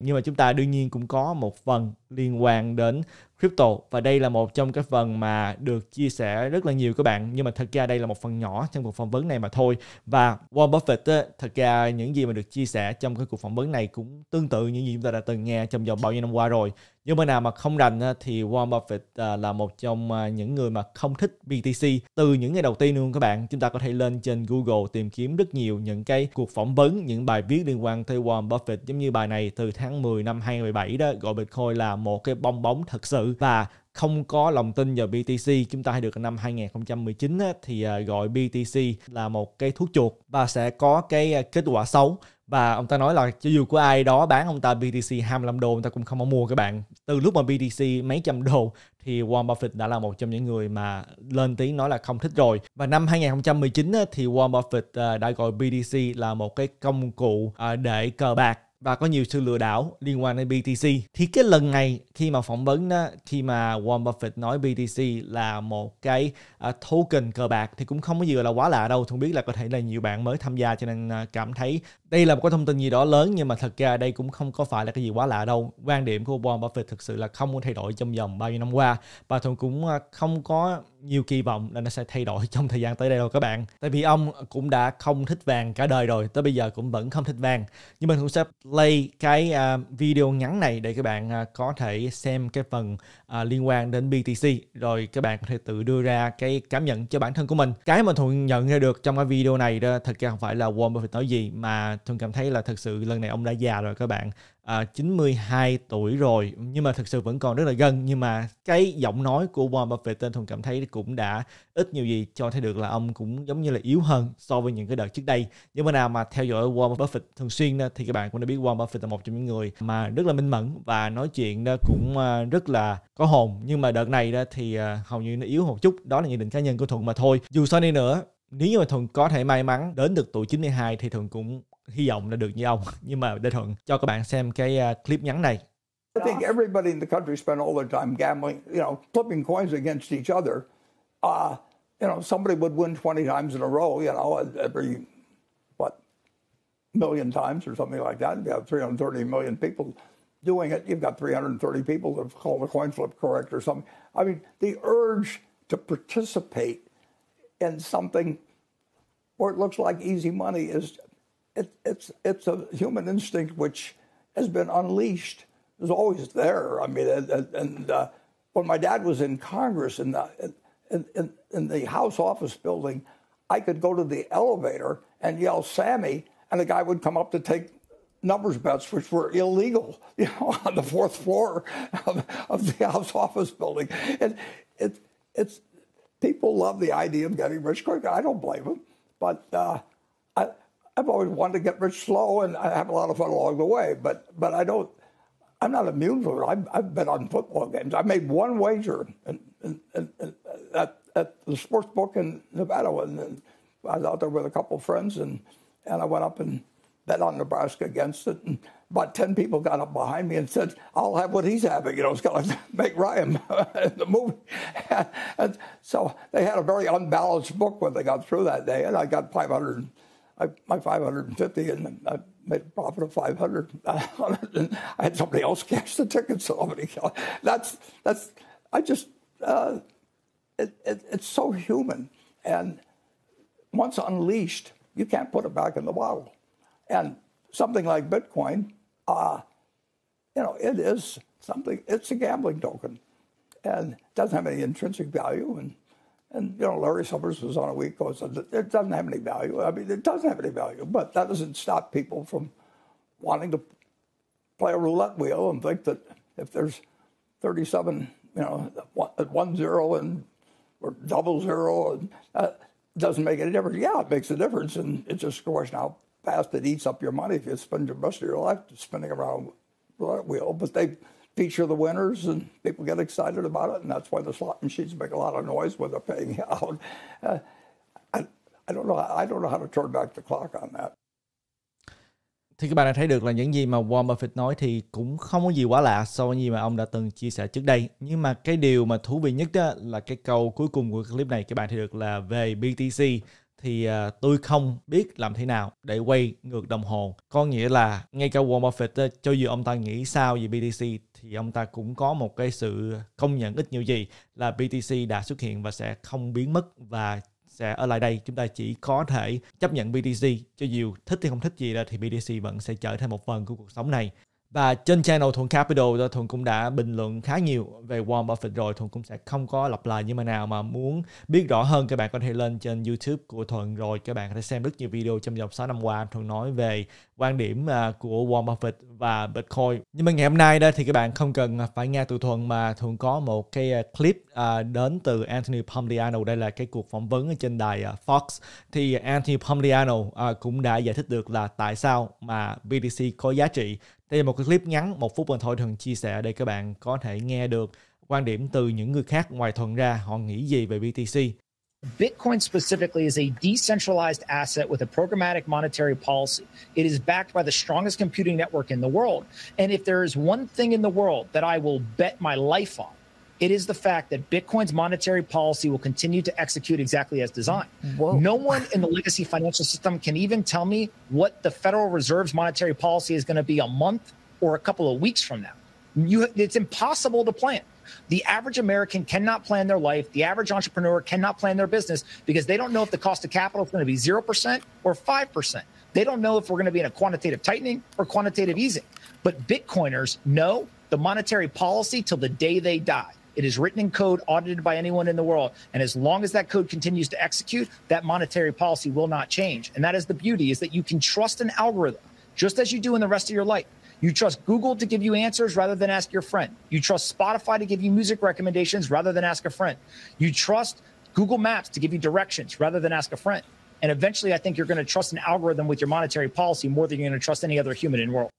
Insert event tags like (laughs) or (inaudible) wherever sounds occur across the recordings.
nhưng mà chúng ta đương nhiên cũng có một phần liên quan đến crypto và đây là một trong các phần mà được chia sẻ rất là nhiều các bạn nhưng mà thật ra đây là một phần nhỏ trong cuộc phỏng vấn này mà thôi và Warren Buffett ấy, thật ra những gì mà được chia sẻ trong cái cuộc phỏng vấn này cũng tương tự những gì chúng ta đã từng nghe trong vòng bao nhiêu năm qua rồi nếu bên nào mà không rành thì Warren Buffett à, là một trong à, những người mà không thích BTC từ những ngày đầu tiên luôn các bạn. Chúng ta có thể lên trên Google tìm kiếm rất nhiều những cái cuộc phỏng vấn, những bài viết liên quan tới Warren Buffett giống như bài này từ tháng 10 năm 2017 đó gọi Bitcoin là một cái bong bóng thật sự và không có lòng tin vào BTC chúng ta hay được năm 2019 thì à, gọi BTC là một cái thuốc chuột và sẽ có cái kết quả xấu và ông ta nói là cho dù của ai đó bán ông ta BTC 25 đô ông ta cũng không có mua các bạn từ lúc mà BTC mấy trăm đô thì Warren Buffett đã là một trong những người mà lên tiếng nói là không thích rồi và năm 2019 thì Warren Buffett à, đã gọi BTC là một cái công cụ à, để cờ bạc và có nhiều sự lừa đảo liên quan đến BTC. Thì cái lần này khi mà phỏng vấn đó, khi mà Warren Buffett nói BTC là một cái uh, token cờ bạc thì cũng không có gì là quá lạ đâu. Không biết là có thể là nhiều bạn mới tham gia cho nên uh, cảm thấy đây là một cái thông tin gì đó lớn nhưng mà thật ra đây cũng không có phải là cái gì quá lạ đâu. Quan điểm của Warren Buffett thực sự là không có thay đổi trong vòng bao nhiêu năm qua và thường cũng à, không có nhiều kỳ vọng là nó sẽ thay đổi (laughs) trong thời gian tới đây đâu các bạn. Tại vì ông cũng đã không thích vàng cả đời rồi, tới bây giờ cũng vẫn không thích vàng. Nhưng mình cũng sẽ play cái uh, video ngắn này để các bạn uh, có thể xem cái phần uh, liên quan đến BTC rồi các bạn có thể tự đưa ra cái cảm nhận cho bản thân của mình. Cái mà thuận nhận ra được trong cái video này đó thật ra không phải là Warren Buffett nói gì mà thuận cảm thấy là thật sự lần này ông đã già rồi các bạn à, 92 tuổi rồi nhưng mà thực sự vẫn còn rất là gần nhưng mà cái giọng nói của Warren Buffett tên Thuần cảm thấy cũng đã ít nhiều gì cho thấy được là ông cũng giống như là yếu hơn so với những cái đợt trước đây nhưng mà nào mà theo dõi Warren Buffett thường xuyên thì các bạn cũng đã biết Warren Buffett là một trong những người mà rất là minh mẫn và nói chuyện cũng à, rất là có hồn nhưng mà đợt này thì à, hầu như nó yếu một chút đó là nhận định cá nhân của Thuận mà thôi dù sao đi nữa nếu như mà Thuận có thể may mắn đến được tuổi 92 thì Thuận cũng hy vọng là được như ông nhưng mà Thuận cho các bạn xem cái clip ngắn này I think everybody in the country spent all their time gambling, you know, flipping coins against each other. Uh, you know, somebody would win 20 times in a row, you know, every, what, million times or something like that. If you have 330 million people doing it, you've got 330 people that have called a coin flip correct or something. I mean, the urge to participate in something where it looks like easy money is it, it's it's a human instinct which has been unleashed. It was always there. I mean, and, and uh, when my dad was in Congress in the in, in, in the House office building, I could go to the elevator and yell "Sammy," and the guy would come up to take numbers bets, which were illegal, (laughs) you know, on the fourth floor of, of the House office building. And it, it's people love the idea of getting rich quick. I don't blame them, but uh, I, I've always wanted to get rich slow, and I have a lot of fun along the way. But but I don't. I'm not immune to it. I've, I've bet on football games. I made one wager at, at, the sports book in Nevada, and, I was out there with a couple of friends, and and I went up and bet on Nebraska against it. And about ten people got up behind me and said, "I'll have what he's having." You know, it's going to make Ryan (laughs) in the movie. (laughs) and so they had a very unbalanced book when they got through that day, and I got 500- I, my 550 and I made a profit of 500 and (laughs) I had somebody else cash the tickets. Somebody, that's that's I just uh, it, it, it's so human, and once unleashed, you can't put it back in the bottle. And something like Bitcoin, uh, you know, it is something. It's a gambling token, and doesn't have any intrinsic value, and and you know, Larry Summers was on a week goes, it doesn't have any value. I mean, it doesn't have any value, but that doesn't stop people from wanting to play a roulette wheel and think that if there's 37, you know, at uh, one zero and or double zero, and that doesn't make any difference. Yeah, it makes a difference, and it's just a question how fast it eats up your money if you spend the rest of your life spinning around roulette wheel. But they feature the winners, and people get excited about it, and that's why the slot machines make a lot of noise when they're paying (laughs) out. Uh, I, I don't know. I don't know how to turn back the clock on that. Thì các bạn đã thấy được là những gì mà Warren Buffett nói thì cũng không có gì quá lạ so với gì mà ông đã từng chia sẻ trước đây. Nhưng mà cái điều mà thú vị nhất đó là cái câu cuối cùng của clip này các bạn thấy được là về BTC thì à, tôi không biết làm thế nào để quay ngược đồng hồ. Có nghĩa là ngay cả Warren Buffett ờ, cho dù ông ta nghĩ sao về BTC thì ông ta cũng có một cái sự công nhận ít nhiều gì là BTC đã xuất hiện và sẽ không biến mất và sẽ ở lại đây chúng ta chỉ có thể chấp nhận BTC cho dù thích hay không thích gì đó thì BTC vẫn sẽ trở thành một phần của cuộc sống này và trên channel Thuận Capital, Thuận cũng đã bình luận khá nhiều về Warren Buffett rồi. Thuận cũng sẽ không có lặp lại nhưng mà nào mà muốn biết rõ hơn các bạn có thể lên trên YouTube của Thuận rồi. Các bạn có thể xem rất nhiều video trong vòng 6 năm qua. Thuận nói về quan điểm à, của Warren Buffett và Bitcoin. Nhưng mà ngày hôm nay đó thì các bạn không cần phải nghe từ Thuận mà Thuận có một cái à, clip à, đến từ Anthony Pompliano. Đây là cái cuộc phỏng vấn trên đài Fox. Thì Anthony Pompliano cũng đã giải thích được là tại sao mà BTC có giá trị đây là một clip ngắn, một phút mà thôi thường chia sẻ để các bạn có thể nghe được quan điểm từ những người khác ngoài thuần ra họ nghĩ gì về BTC. Bitcoin specifically is a decentralized asset with a programmatic monetary policy. It is backed by the strongest computing network in the world. And if there is one thing in the world that I will bet my life on, It is the fact that Bitcoin's monetary policy will continue to execute exactly as designed. Whoa. No one in the legacy financial system can even tell me what the Federal Reserve's monetary policy is going to be a month or a couple of weeks from now. You, it's impossible to plan. The average American cannot plan their life. The average entrepreneur cannot plan their business because they don't know if the cost of capital is going to be 0% or 5%. They don't know if we're going to be in a quantitative tightening or quantitative easing. But Bitcoiners know the monetary policy till the day they die. It is written in code, audited by anyone in the world. And as long as that code continues to execute, that monetary policy will not change. And that is the beauty is that you can trust an algorithm just as you do in the rest of your life. You trust Google to give you answers rather than ask your friend. You trust Spotify to give you music recommendations rather than ask a friend. You trust Google Maps to give you directions rather than ask a friend. And eventually, I think you're going to trust an algorithm with your monetary policy more than you're going to trust any other human in the world.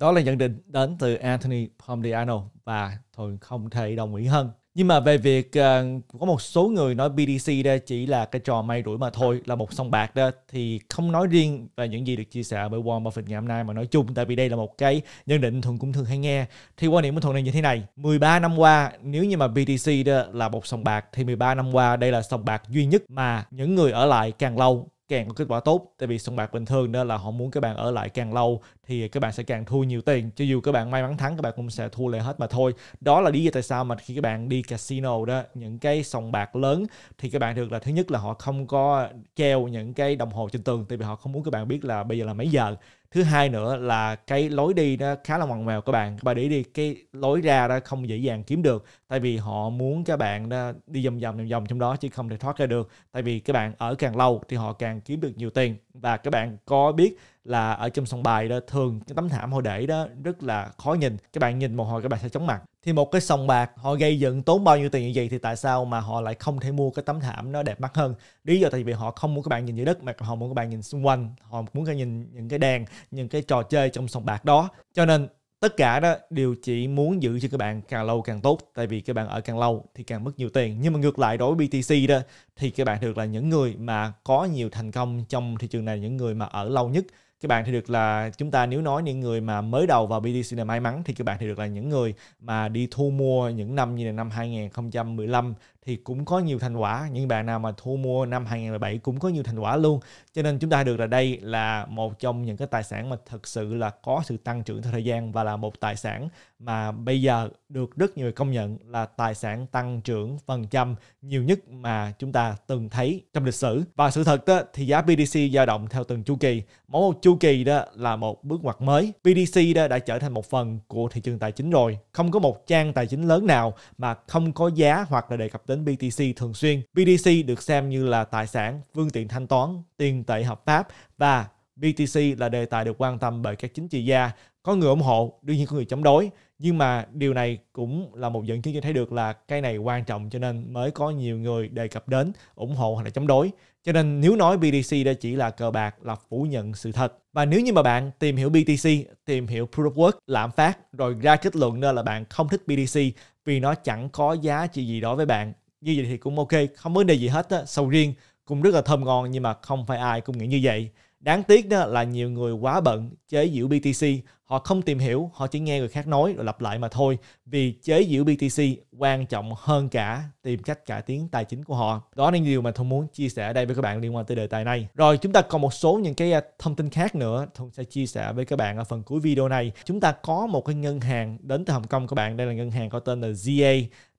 Đó là nhận định đến từ Anthony Pomdiano và tôi không thể đồng ý hơn. Nhưng mà về việc uh, có một số người nói BDC đây chỉ là cái trò may rủi mà thôi, là một sòng bạc đó thì không nói riêng về những gì được chia sẻ bởi Warren Buffett ngày hôm nay mà nói chung tại vì đây là một cái nhận định Thuận cũng thường hay nghe. Thì quan điểm của Thuận là như thế này, 13 năm qua nếu như mà BDC đó là một sòng bạc thì 13 năm qua đây là sòng bạc duy nhất mà những người ở lại càng lâu càng có kết quả tốt tại vì sòng bạc bình thường đó là họ muốn các bạn ở lại càng lâu thì các bạn sẽ càng thua nhiều tiền cho dù các bạn may mắn thắng các bạn cũng sẽ thua lại hết mà thôi đó là lý do tại sao mà khi các bạn đi casino đó những cái sòng bạc lớn thì các bạn được là thứ nhất là họ không có treo những cái đồng hồ trên tường tại vì họ không muốn các bạn biết là bây giờ là mấy giờ thứ hai nữa là cái lối đi nó khá là ngoằn ngoèo các bạn các bạn để đi cái lối ra đó không dễ dàng kiếm được tại vì họ muốn các bạn đi vòng vòng vòng vòng trong đó chứ không thể thoát ra được tại vì các bạn ở càng lâu thì họ càng kiếm được nhiều tiền và các bạn có biết là ở trong sòng bài đó thường cái tấm thảm họ để đó rất là khó nhìn các bạn nhìn một hồi các bạn sẽ chóng mặt thì một cái sòng bạc họ gây dựng tốn bao nhiêu tiền như vậy thì tại sao mà họ lại không thể mua cái tấm thảm nó đẹp mắt hơn lý do tại vì họ không muốn các bạn nhìn dưới đất mà họ muốn các bạn nhìn xung quanh họ muốn các nhìn những cái đèn những cái trò chơi trong sòng bạc đó cho nên tất cả đó đều chỉ muốn giữ cho các bạn càng lâu càng tốt tại vì các bạn ở càng lâu thì càng mất nhiều tiền nhưng mà ngược lại đối với BTC đó thì các bạn được là những người mà có nhiều thành công trong thị trường này những người mà ở lâu nhất các bạn thì được là chúng ta nếu nói những người mà mới đầu vào BTC là may mắn thì các bạn thì được là những người mà đi thu mua những năm như là năm 2015 thì cũng có nhiều thành quả những bạn nào mà thu mua năm 2017 cũng có nhiều thành quả luôn cho nên chúng ta được là đây là một trong những cái tài sản mà thực sự là có sự tăng trưởng theo thời gian và là một tài sản mà bây giờ được rất nhiều người công nhận là tài sản tăng trưởng phần trăm nhiều nhất mà chúng ta từng thấy trong lịch sử và sự thật đó, thì giá BDC dao động theo từng chu kỳ mỗi một chu kỳ đó là một bước ngoặt mới BDC đó đã trở thành một phần của thị trường tài chính rồi không có một trang tài chính lớn nào mà không có giá hoặc là đề cập đến đến BTC thường xuyên. BTC được xem như là tài sản, phương tiện thanh toán, tiền tệ hợp pháp và BTC là đề tài được quan tâm bởi các chính trị gia. Có người ủng hộ, đương nhiên có người chống đối. Nhưng mà điều này cũng là một dẫn chứng cho thấy được là cái này quan trọng cho nên mới có nhiều người đề cập đến, ủng hộ hay là chống đối. Cho nên nếu nói BTC đây chỉ là cờ bạc là phủ nhận sự thật. Và nếu như mà bạn tìm hiểu BTC, tìm hiểu Proof of Work, lạm phát rồi ra kết luận nên là bạn không thích BTC vì nó chẳng có giá trị gì đó với bạn như vậy thì cũng ok không vấn đề gì hết á. sầu riêng cũng rất là thơm ngon nhưng mà không phải ai cũng nghĩ như vậy đáng tiếc đó là nhiều người quá bận chế giữ BTC họ không tìm hiểu họ chỉ nghe người khác nói rồi lặp lại mà thôi vì chế giữ BTC quan trọng hơn cả tìm cách cải tiến tài chính của họ đó là điều mà tôi muốn chia sẻ ở đây với các bạn liên quan tới đề tài này rồi chúng ta còn một số những cái à, thông tin khác nữa tôi sẽ chia sẻ với các bạn ở phần cuối video này chúng ta có một cái ngân hàng đến từ Hồng Kông các bạn đây là ngân hàng có tên là GA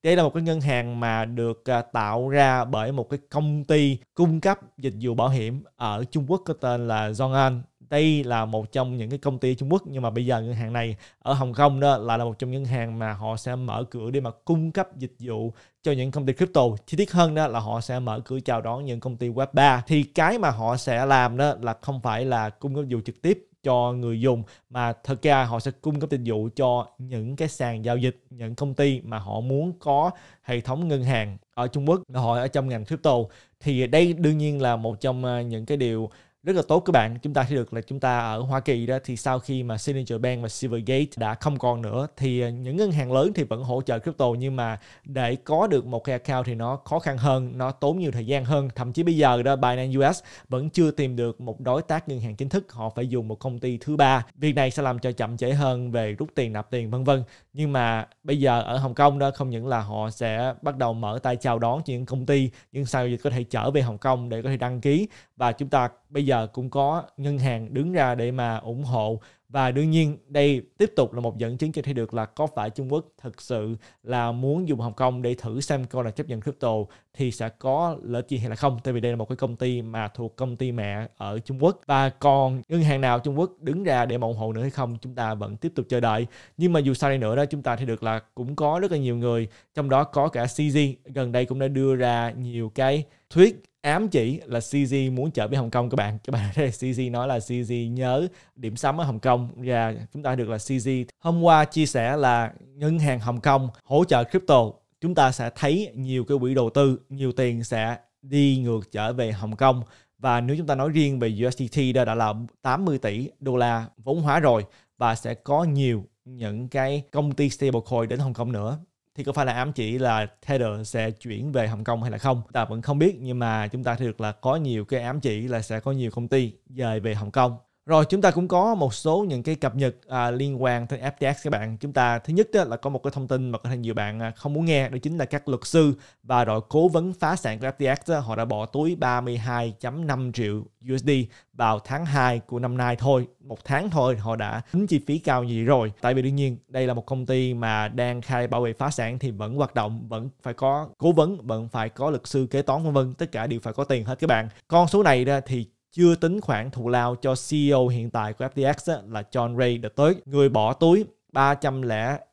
đây là một cái ngân hàng mà được à, tạo ra bởi một cái công ty cung cấp dịch vụ bảo hiểm ở Trung Quốc có tên là Zhong'an đây là một trong những cái công ty Trung Quốc nhưng mà bây giờ ngân hàng này ở Hồng Kông đó lại là một trong những ngân hàng mà họ sẽ mở cửa để mà cung cấp dịch vụ cho những công ty crypto chi tiết hơn đó là họ sẽ mở cửa chào đón những công ty web 3 thì cái mà họ sẽ làm đó là không phải là cung cấp dịch vụ trực tiếp cho người dùng mà thực ra họ sẽ cung cấp dịch vụ cho những cái sàn giao dịch những công ty mà họ muốn có hệ thống ngân hàng ở Trung Quốc họ ở trong ngành crypto thì đây đương nhiên là một trong à, những cái điều rất là tốt các bạn chúng ta thấy được là chúng ta ở Hoa Kỳ đó thì sau khi mà Signature Bank và Silvergate đã không còn nữa thì ờ, những ngân hàng lớn thì vẫn hỗ trợ crypto nhưng mà để có được một cái account thì nó khó khăn hơn nó tốn nhiều thời gian hơn thậm chí bây giờ đó Binance US vẫn chưa tìm được một đối tác ngân hàng chính thức họ phải dùng một công ty thứ ba việc này sẽ làm cho chậm trễ hơn về rút tiền nạp tiền vân vân nhưng mà bây giờ ở Hồng Kông đó không những là họ sẽ bắt đầu mở tay chào đón những công ty những sao dịch có thể trở về Hồng Kông để có thể đăng ký và chúng ta bây giờ giờ cũng có ngân hàng đứng ra để mà ủng hộ và đương nhiên đây tiếp tục là một dẫn chứng cho thấy được là có phải Trung Quốc thực sự là muốn dùng Hồng Kông để thử xem coi là chấp nhận crypto thì sẽ có lợi gì hay là không tại vì đây là một cái công ty mà thuộc công ty mẹ ở Trung Quốc và còn ngân hàng nào Trung Quốc đứng ra để ủng hộ nữa hay không chúng ta vẫn tiếp tục chờ đợi nhưng mà dù sao đi nữa đó chúng ta thấy được là cũng có rất là nhiều người trong đó có cả CZ gần đây cũng đã đưa ra nhiều cái thuyết ám chỉ là CZ muốn trở về Hồng Kông các bạn. Các bạn thấy CZ nói là CZ nhớ điểm sắm ở Hồng Kông và chúng ta được là CZ hôm qua chia sẻ là ngân hàng Hồng Kông hỗ trợ crypto. Chúng ta sẽ thấy nhiều cái quỹ đầu tư, nhiều tiền sẽ đi ngược trở về Hồng Kông và nếu chúng ta nói riêng về USDT đó đã là 80 tỷ đô la vốn hóa rồi và sẽ có nhiều những cái công ty stablecoin đến Hồng Kông nữa thì có phải là ám chỉ là Tether sẽ chuyển về Hồng Kông hay là không? Ta vẫn không biết nhưng mà chúng ta thấy được là có nhiều cái ám chỉ là sẽ có nhiều công ty dời về Hồng Kông. Rồi chúng ta cũng có một số những cái cập nhật à, liên quan tới FTX các bạn. Chúng ta thứ nhất là có một cái thông tin mà có thể nhiều bạn à, không muốn nghe đó chính là các luật sư và đội cố vấn phá sản của FTX đó, họ đã bỏ túi 32.5 triệu USD vào tháng 2 của năm nay thôi. Một tháng thôi họ đã tính chi phí cao như vậy rồi. Tại vì đương nhiên đây là một công ty mà đang khai bảo vệ phá sản thì vẫn hoạt động, vẫn phải có cố vấn, vẫn phải có luật sư kế toán vân vân, tất cả đều phải có tiền hết các bạn. Con số này đó thì chưa tính khoản thù lao cho CEO hiện tại của FTX là John Ray The Third, người bỏ túi 300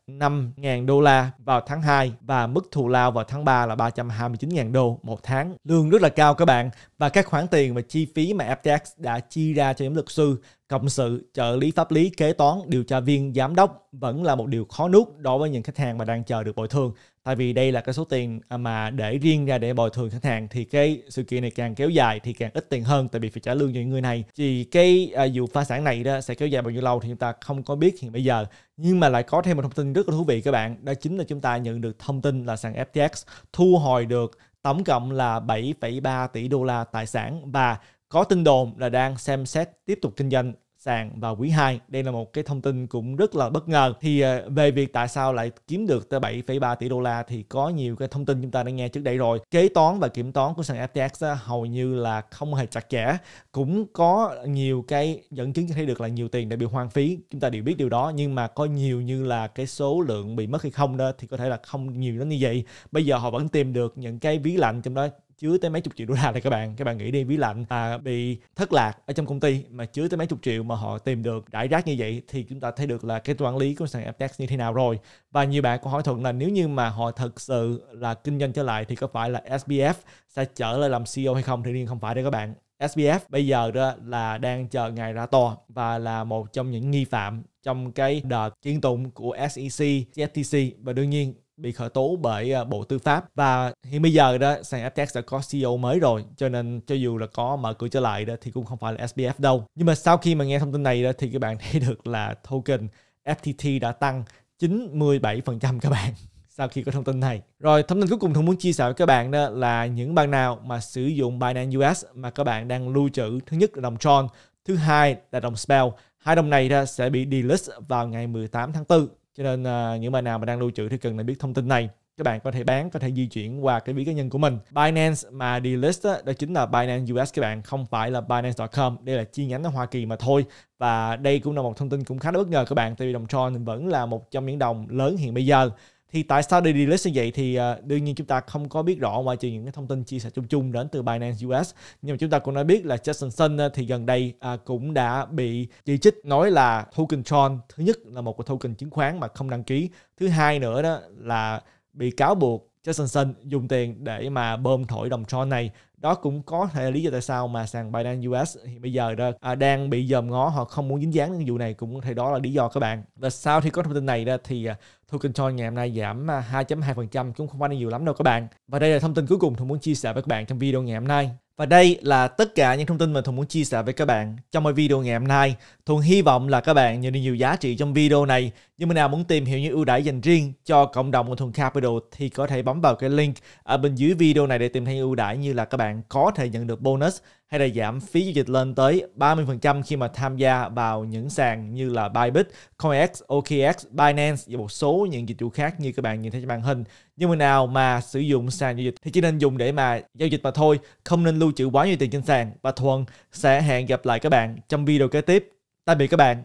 5.000 đô la vào tháng 2 và mức thù lao vào tháng 3 là 329.000 đô một tháng. Lương rất là cao các bạn và các khoản tiền và chi phí mà FTX đã chi ra cho nhóm luật sư, cộng sự, trợ lý pháp lý, kế toán, điều tra viên, giám đốc vẫn là một điều khó nuốt đối với những khách hàng mà đang chờ được bồi thường. Tại vì đây là cái số tiền mà để riêng ra để bồi thường khách hàng thì cái sự kiện này càng kéo dài thì càng ít tiền hơn tại vì phải trả lương cho những người này. Thì cái à, vụ phá sản này đó sẽ kéo dài bao nhiêu lâu thì chúng ta không có biết hiện bây giờ. Nhưng mà lại có thêm một thông tin rất là thú vị các bạn đó chính là chúng ta nhận được thông tin là sàn FTX thu hồi được tổng cộng là 7,3 tỷ đô la tài sản và có tin đồn là đang xem xét tiếp tục kinh doanh sàn vào quý 2. Đây là một cái thông tin cũng rất là bất ngờ. Thì ờ, về việc tại sao lại kiếm được tới 7,3 tỷ đô la thì có nhiều cái thông tin chúng ta đã nghe trước đây rồi. Kế toán và kiểm toán của sàn FTX hầu như là không hề chặt chẽ. Cũng có nhiều cái dẫn chứng thấy được là nhiều tiền đã bị hoang phí. Chúng ta đều biết điều đó nhưng mà có nhiều như là cái số lượng bị mất hay không đó thì có thể là không nhiều đến như vậy. Bây giờ họ vẫn tìm được những cái ví lạnh trong đó chứa tới mấy chục triệu đô la này các bạn các bạn nghĩ đi ví lạnh à, bị thất lạc ở trong công ty mà chứa tới mấy chục triệu mà họ tìm được rải rác như vậy thì chúng ta thấy được là cái quản lý của sàn FTX như thế nào rồi và nhiều bạn có hỏi thuận là nếu như mà họ thật sự là kinh doanh trở lại thì có phải là SBF sẽ trở lại làm CEO hay không thì riêng không phải đây các bạn SBF bây giờ đó là đang chờ ngày ra to và là một trong những nghi phạm trong cái đợt kiện tụng của SEC, CFTC và đương nhiên bị khởi tố bởi à, Bộ Tư pháp và hiện bây giờ đó sàn FTX đã có CEO mới rồi cho nên cho dù là có mở cửa trở lại đó thì cũng không phải là SBF đâu nhưng mà sau khi mà nghe thông tin này đó thì các bạn (laughs) thấy được là token FTT đã tăng 97% các bạn (laughs) sau khi có thông tin này. Rồi thông tin cuối cùng tôi muốn chia sẻ với các bạn đó là những bạn nào mà sử dụng Binance US mà các bạn đang lưu trữ thứ nhất là đồng Tron, thứ hai là đồng Spell. Hai đồng này đó sẽ bị delist vào ngày 18 tháng 4 cho nên à, những bạn nào mà đang lưu trữ thì cần nên biết thông tin này các bạn có thể bán có thể di chuyển qua cái ví cá nhân của mình Binance mà delist đó, đó chính là Binance US các bạn không phải là Binance.com đây là chi nhánh ở Hoa Kỳ mà thôi và đây cũng là một thông tin cũng khá là bất ngờ các bạn tại vì đồng Tron vẫn là một trong những đồng lớn hiện bây giờ thì tại sao đi delist như vậy thì ờ, đương nhiên chúng ta không có biết rõ ngoại trừ những cái thông tin chia sẻ chung chung đến từ Binance US nhưng mà chúng ta cũng đã biết là Justin Sun ờ, thì gần đây ờ, cũng đã bị chỉ trích nói là token Tron thứ nhất là một cái token chứng khoán mà không đăng ký thứ hai nữa đó là bị cáo buộc Justin Sun dùng tiền để mà bơm thổi đồng Tron này đó cũng có thể là lý do tại sao mà sàn Binance US hiện bây giờ đó à, đang bị dòm ngó họ không muốn dính dáng đến vụ này cũng có thể đó là lý do các bạn và sau khi có thông tin này đó thì à, token cho ngày hôm nay giảm 2.2% à, cũng không phải là nhiều lắm đâu các bạn và đây là thông tin cuối cùng tôi muốn chia sẻ với các bạn trong video ngày hôm nay và đây là tất cả những thông tin mà Thuận muốn chia sẻ với các bạn trong mỗi video ngày hôm nay. Thuận hy vọng là các bạn nhận được nhiều giá trị trong video này. Nhưng mà nào muốn tìm hiểu những ưu đãi dành riêng cho cộng đồng của Thuận Capital thì có thể bấm vào cái link ở bên dưới video này để tìm thấy ưu đãi như là các bạn có thể nhận được bonus hay là giảm phí giao dịch lên tới 30% khi mà tham gia vào những sàn như là Bybit, CoinEx, OKX, Binance và một số những dịch vụ khác như các bạn nhìn thấy trên màn hình. Nhưng mà nào mà sử dụng sàn giao dịch thì chỉ nên dùng để mà giao dịch mà thôi, không nên lưu trữ quá nhiều tiền trên sàn. Và Thuần sẽ hẹn gặp lại các bạn trong video kế tiếp. Tạm biệt các bạn.